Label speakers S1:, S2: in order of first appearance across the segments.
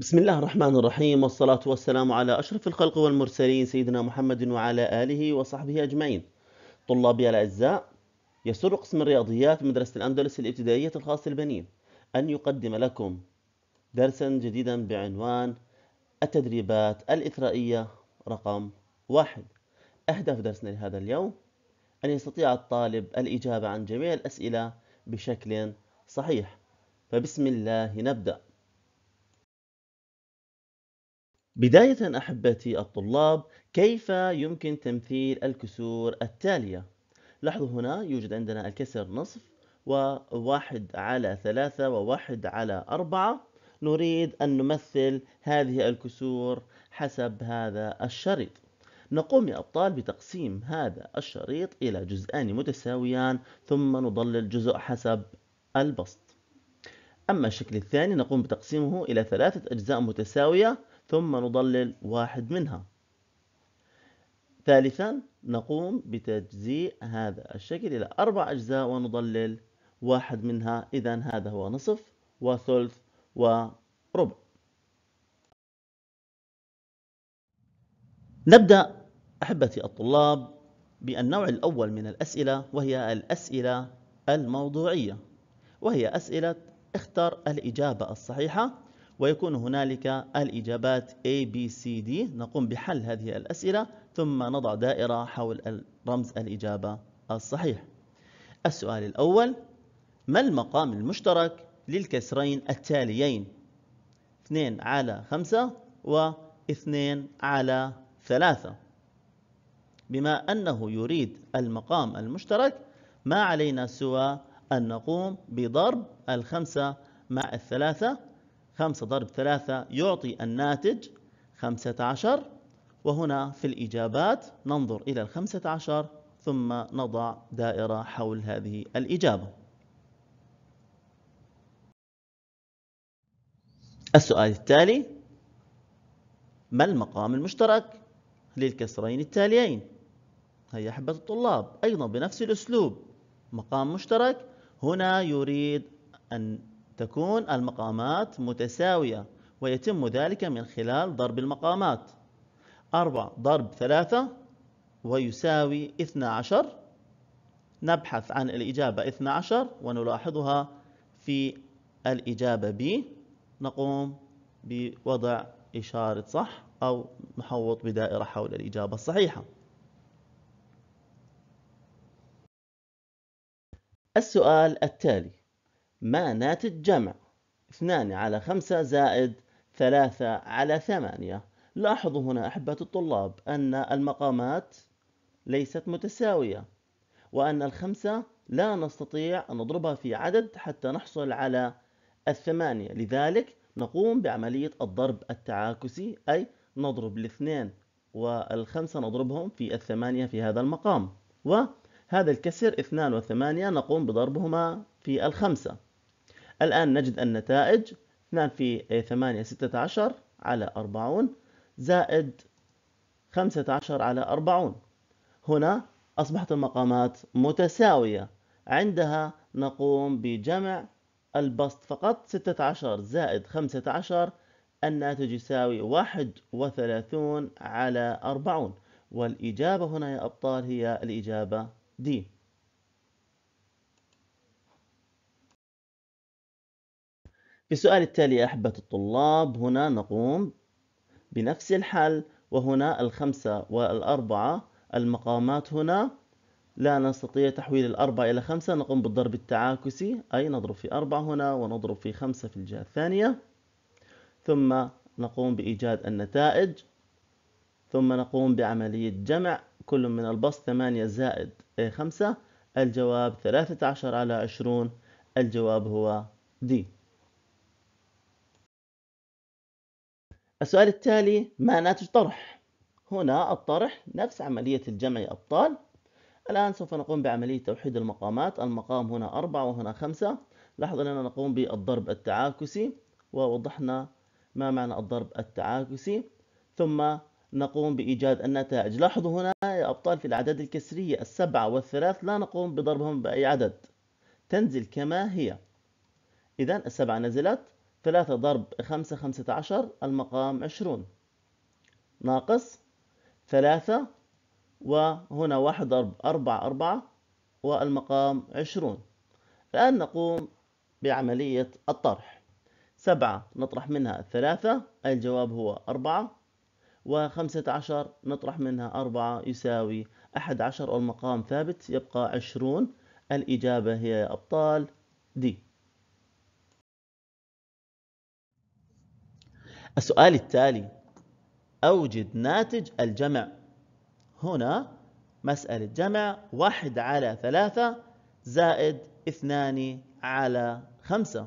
S1: بسم الله الرحمن الرحيم والصلاة والسلام على أشرف الخلق والمرسلين سيدنا محمد وعلى آله وصحبه أجمعين طلابي الأعزاء يسر قسم الرياضيات مدرسة الأندلس الابتدائية الخاصة للبنين أن يقدم لكم درسا جديدا بعنوان التدريبات الإثرائية رقم واحد أهداف درسنا لهذا اليوم أن يستطيع الطالب الإجابة عن جميع الأسئلة بشكل صحيح فبسم الله نبدأ بداية أحبتي الطلاب كيف يمكن تمثيل الكسور التالية؟ لاحظوا هنا يوجد عندنا الكسر نصف وواحد على ثلاثة وواحد على أربعة نريد أن نمثل هذه الكسور حسب هذا الشريط نقوم يا أبطال بتقسيم هذا الشريط إلى جزئان متساويان ثم نضلل الجزء حسب البسط أما الشكل الثاني نقوم بتقسيمه إلى ثلاثة أجزاء متساوية ثم نضلل واحد منها ثالثا نقوم بتجزيء هذا الشكل إلى أربع أجزاء ونضلل واحد منها إذا هذا هو نصف وثلث وربع نبدأ أحبتي الطلاب بالنوع الأول من الأسئلة وهي الأسئلة الموضوعية وهي أسئلة اختر الإجابة الصحيحة ويكون هنالك الإجابات A, B, C, D نقوم بحل هذه الأسئلة ثم نضع دائرة حول رمز الإجابة الصحيح السؤال الأول ما المقام المشترك للكسرين التاليين 2 على 5 و 2 على 3 بما أنه يريد المقام المشترك ما علينا سوى أن نقوم بضرب الخمسة مع الثلاثة خمسة ضرب ثلاثة يعطي الناتج خمسة عشر وهنا في الإجابات ننظر إلى الخمسة عشر ثم نضع دائرة حول هذه الإجابة السؤال التالي ما المقام المشترك للكسرين التاليين هيا أحبة الطلاب أيضا بنفس الأسلوب مقام مشترك هنا يريد أن تكون المقامات متساوية ويتم ذلك من خلال ضرب المقامات أربعة ضرب ثلاثة ويساوي اثنى عشر نبحث عن الإجابة اثنى عشر ونلاحظها في الإجابة B نقوم بوضع إشارة صح أو نحوط بدائرة حول الإجابة الصحيحة السؤال التالي ما ناتج جمع اثنان على خمسة زائد ثلاثة على ثمانية لاحظوا هنا أحبة الطلاب أن المقامات ليست متساوية وأن الخمسة لا نستطيع أن نضربها في عدد حتى نحصل على الثمانية لذلك نقوم بعملية الضرب التعاكسي أي نضرب الاثنين والخمسة نضربهم في الثمانية في هذا المقام وهذا الكسر اثنان وثمانية نقوم بضربهما في الخمسة الآن نجد النتائج 2 في 8 16 على 40 زائد 15 على 40 هنا أصبحت المقامات متساوية عندها نقوم بجمع البسط فقط 16 زائد 15 الناتج يساوي 31 على 40 والإجابة هنا يا أبطال هي الإجابة دي في السؤال التالي يا أحبة الطلاب هنا نقوم بنفس الحل وهنا الخمسة والأربعة المقامات هنا لا نستطيع تحويل الأربعة إلى خمسة نقوم بالضرب التعاكسي أي نضرب في أربعة هنا ونضرب في خمسة في الجهة الثانية ثم نقوم بإيجاد النتائج ثم نقوم بعملية جمع كل من البسط 8 زائد 5 الجواب 13 على 20 الجواب هو دي السؤال التالي ما ناتج طرح هنا الطرح نفس عملية الجمع يا أبطال الآن سوف نقوم بعملية توحيد المقامات المقام هنا أربعة وهنا خمسة لاحظ أننا نقوم بالضرب التعاكسي ووضحنا ما معنى الضرب التعاكسي ثم نقوم بإيجاد النتائج لاحظوا هنا يا أبطال في الأعداد الكسرية السبعة والثلاث لا نقوم بضربهم بأي عدد تنزل كما هي إذا السبعة نزلت ثلاثة ضرب خمسة خمسة عشر المقام عشرون ناقص ثلاثة وهنا واحد ضرب أربعة أربعة والمقام عشرون الآن نقوم بعملية الطرح سبعة نطرح منها ثلاثة أي الجواب هو أربعة وخمسة عشر نطرح منها أربعة يساوي أحد عشر والمقام ثابت يبقى عشرون الإجابة هي يا أبطال دي السؤال التالي أوجد ناتج الجمع هنا مسألة جمع واحد على ثلاثة زائد اثنان على خمسة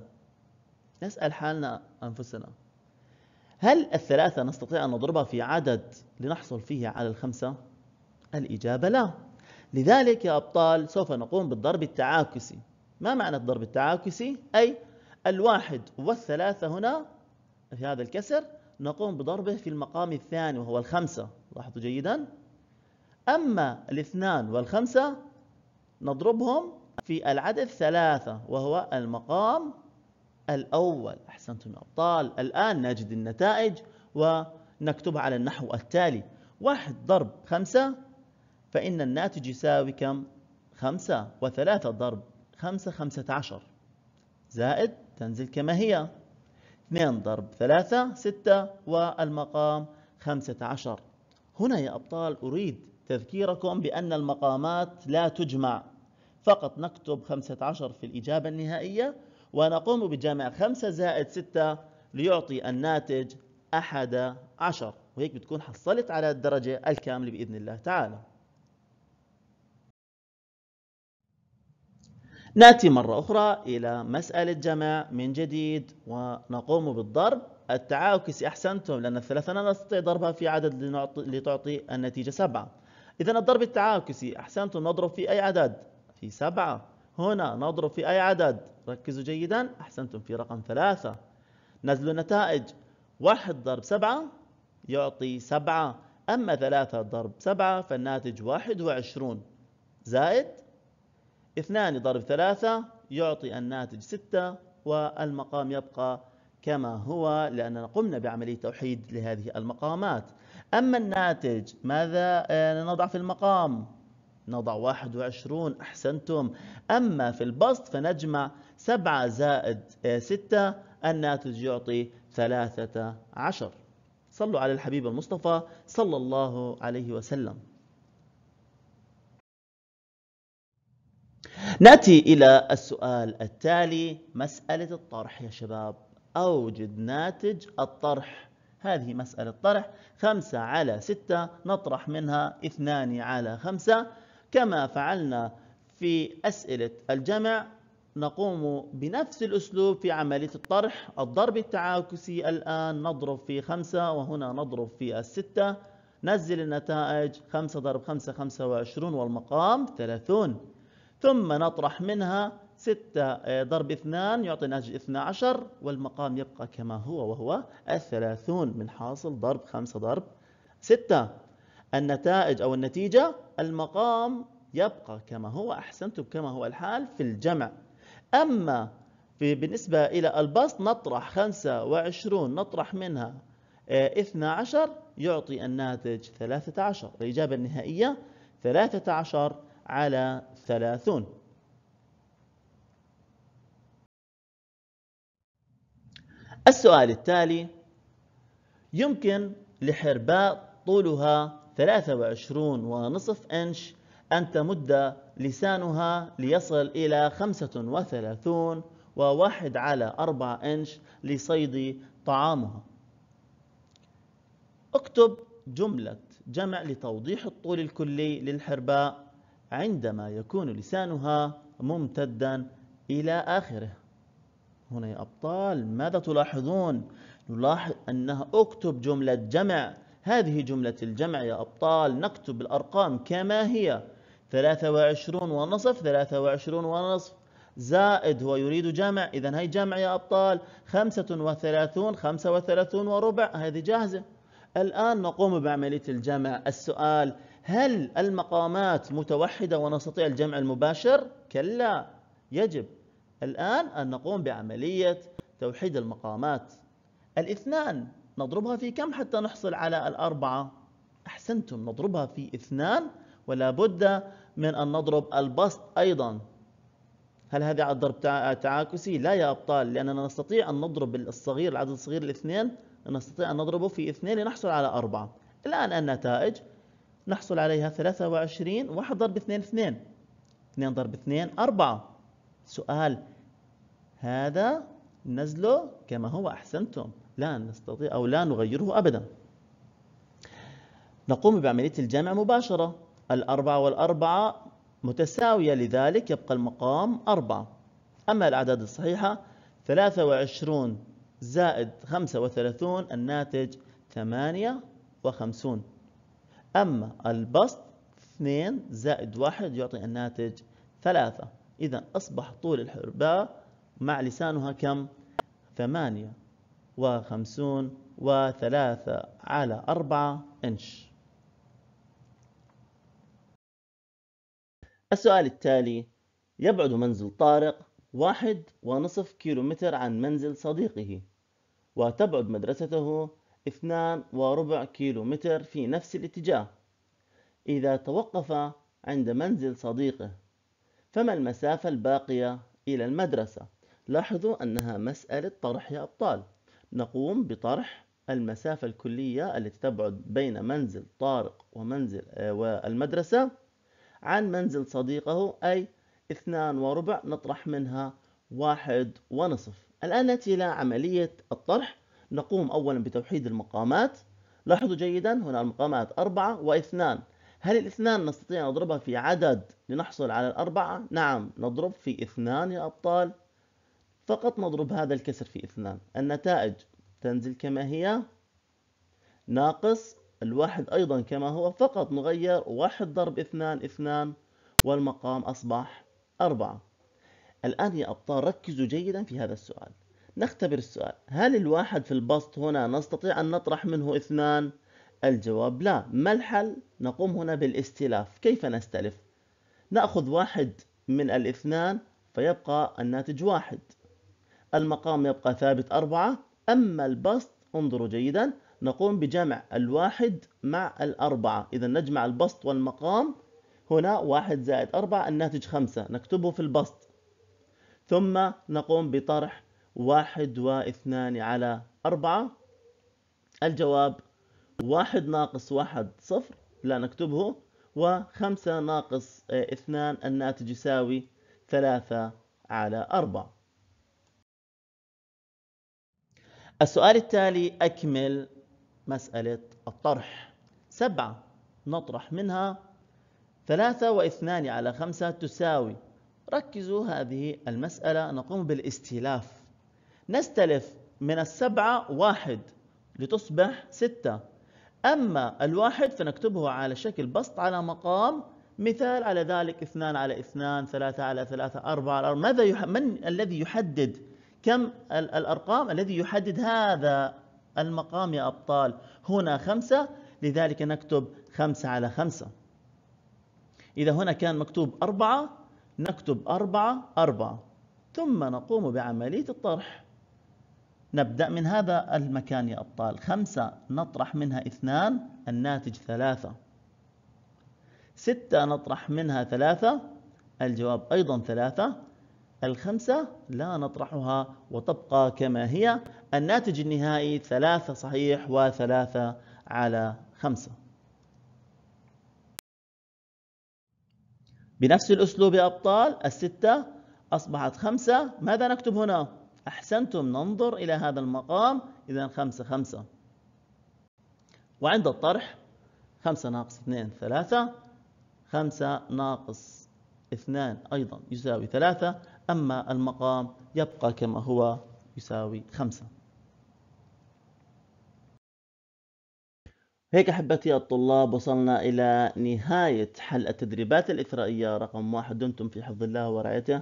S1: نسأل حالنا أنفسنا هل الثلاثة نستطيع أن نضربها في عدد لنحصل فيه على الخمسة؟ الإجابة لا لذلك يا أبطال سوف نقوم بالضرب التعاكسي ما معنى الضرب التعاكسي؟ أي الواحد والثلاثة هنا في هذا الكسر نقوم بضربه في المقام الثاني وهو الخمسة لاحظوا جيدا أما الاثنان والخمسة نضربهم في العدد ثلاثة وهو المقام الأول أحسنتم يا أبطال الآن نجد النتائج ونكتبها على النحو التالي واحد ضرب خمسة فإن الناتج يساوي كم؟ خمسة وثلاثة ضرب خمسة خمسة عشر زائد تنزل كما هي 2 ضرب 3 6 والمقام 15 هنا يا أبطال أريد تذكيركم بأن المقامات لا تجمع فقط نكتب 15 في الإجابة النهائية ونقوم بجمع 5 زائد 6 ليعطي الناتج 11 وهيك بتكون حصلت على الدرجة الكاملة بإذن الله تعالى ناتي مرة أخرى إلى مسألة جمع من جديد ونقوم بالضرب التعاكس أحسنتم لأن الثلاثة لا نستطيع ضربها في عدد لتعطي النتيجة سبعة إذا الضرب التعاكسي أحسنتم نضرب في أي عدد في سبعة هنا نضرب في أي عدد ركزوا جيدا أحسنتم في رقم ثلاثة نزل النتائج واحد ضرب سبعة يعطي سبعة أما ثلاثة ضرب سبعة فالناتج واحد وعشرون زائد اثنان ضرب ثلاثة يعطي الناتج ستة والمقام يبقى كما هو لأننا قمنا بعملية توحيد لهذه المقامات أما الناتج ماذا آه، نضع في المقام؟ نضع 21 أحسنتم أما في البسط فنجمع 7 زائد 6 آه، الناتج يعطي 13 صلوا على الحبيب المصطفى صلى الله عليه وسلم نأتي إلى السؤال التالي مسألة الطرح يا شباب أوجد ناتج الطرح هذه مسألة طرح خمسة على ستة نطرح منها اثنان على خمسة كما فعلنا في أسئلة الجمع نقوم بنفس الأسلوب في عملية الطرح الضرب التعاكسي الآن نضرب في خمسة وهنا نضرب في الستة نزل النتائج خمسة ضرب خمسة خمسة وعشرون والمقام ثلاثون ثم نطرح منها 6 آه، ضرب 2 يعطي يعطينا 12 والمقام يبقى كما هو وهو الثلاثون من حاصل ضرب 5 ضرب 6 النتائج أو النتيجة المقام يبقى كما هو أحسنتم كما هو الحال في الجمع أما في بالنسبة إلى البسط نطرح 25 نطرح منها 12 آه، يعطي الناتج 13 الإجابة النهائية 13 على ثلاثون السؤال التالي يمكن لحرباء طولها 23 ونصف إنش أن تمد لسانها ليصل إلى 35 وواحد على 4 إنش لصيد طعامها اكتب جملة جمع لتوضيح الطول الكلي للحرباء عندما يكون لسانها ممتدا إلى آخره هنا يا أبطال ماذا تلاحظون نلاحظ أنها اكتب جملة جمع هذه جملة الجمع يا أبطال نكتب الأرقام كما هي 23 ونصف 23 ونصف زائد هو يريد جمع إذا هي جمع يا أبطال 35 35 وربع هذه جاهزة الآن نقوم بعملية الجمع السؤال هل المقامات متوحدة ونستطيع الجمع المباشر؟ كلا يجب الآن أن نقوم بعملية توحيد المقامات الاثنان نضربها في كم حتى نحصل على الأربعة؟ أحسنتم نضربها في اثنان ولا بد من أن نضرب البسط أيضا هل هذا على الضرب تعاكسي؟ لا يا أبطال لأننا نستطيع أن نضرب الصغير العدد الصغير الاثنين نستطيع أن نضربه في اثنين لنحصل على أربعة الآن النتائج نحصل عليها 23 1 ضرب 2 2 2 ضرب 2 4 سؤال هذا نزله كما هو أحسنتم لا نستطيع أو لا نغيره أبدا نقوم بعملية الجمع مباشرة الأربعة والأربعة متساوية لذلك يبقى المقام أربعة أما الأعداد الصحيحة 23 زائد 35 الناتج 58 أما البسط 2 زائد 1 يعطي الناتج 3 إذا أصبح طول الحرباء مع لسانها كم؟ 58 و3 على 4 إنش السؤال التالي يبعد منزل طارق 1.5 كيلومتر عن منزل صديقه وتبعد مدرسته اثنان وربع كيلو متر في نفس الاتجاه إذا توقف عند منزل صديقه فما المسافة الباقية إلى المدرسة؟ لاحظوا أنها مسألة طرح يا أبطال نقوم بطرح المسافة الكلية التي تبعد بين منزل طارق ومنزل آه، والمدرسة عن منزل صديقه أي اثنان وربع نطرح منها واحد ونصف الآن نأتي إلى عملية الطرح نقوم أولا بتوحيد المقامات لاحظوا جيدا هنا المقامات أربعة واثنان هل الاثنان نستطيع أن نضربها في عدد لنحصل على الأربعة؟ نعم نضرب في اثنان يا أبطال فقط نضرب هذا الكسر في اثنان النتائج تنزل كما هي ناقص الواحد أيضا كما هو فقط نغير واحد ضرب اثنان اثنان والمقام أصبح أربعة الآن يا أبطال ركزوا جيدا في هذا السؤال نختبر السؤال هل الواحد في البسط هنا نستطيع أن نطرح منه اثنان؟ الجواب لا ما الحل؟ نقوم هنا بالاستلاف كيف نستلف؟ نأخذ واحد من الاثنان فيبقى الناتج واحد المقام يبقى ثابت أربعة أما البسط انظروا جيدا نقوم بجمع الواحد مع الأربعة إذا نجمع البسط والمقام هنا واحد زائد أربعة الناتج خمسة نكتبه في البسط ثم نقوم بطرح واحد واثنان على أربعة الجواب واحد ناقص واحد صفر لا نكتبه وخمسة ناقص آه، اثنان الناتج يساوي ثلاثة على أربعة السؤال التالي أكمل مسألة الطرح سبعة نطرح منها ثلاثة واثنان على خمسة تساوي ركزوا هذه المسألة نقوم بالاستلاف نستلف من السبعة واحد لتصبح ستة أما الواحد فنكتبه على شكل بسط على مقام مثال على ذلك اثنان على اثنان ثلاثة على ثلاثة أربعة على أربعة ماذا يح... من الذي يحدد كم ال... الأرقام الذي يحدد هذا المقام يا أبطال هنا خمسة لذلك نكتب خمسة على خمسة إذا هنا كان مكتوب أربعة نكتب أربعة أربعة ثم نقوم بعملية الطرح نبدأ من هذا المكان يا أبطال خمسة نطرح منها اثنان الناتج ثلاثة ستة نطرح منها ثلاثة الجواب أيضا ثلاثة الخمسة لا نطرحها وتبقى كما هي الناتج النهائي ثلاثة صحيح وثلاثة على خمسة بنفس الأسلوب يا أبطال الستة أصبحت خمسة ماذا نكتب هنا؟ أحسنتم ننظر إلى هذا المقام إذا خمسة خمسة وعند الطرح خمسة ناقص اثنين ثلاثة خمسة ناقص اثنان أيضا يساوي ثلاثة أما المقام يبقى كما هو يساوي خمسة هيك أحبتي الطلاب وصلنا إلى نهاية حل التدريبات الإثرائية رقم واحد دمتم في حفظ الله ورعايته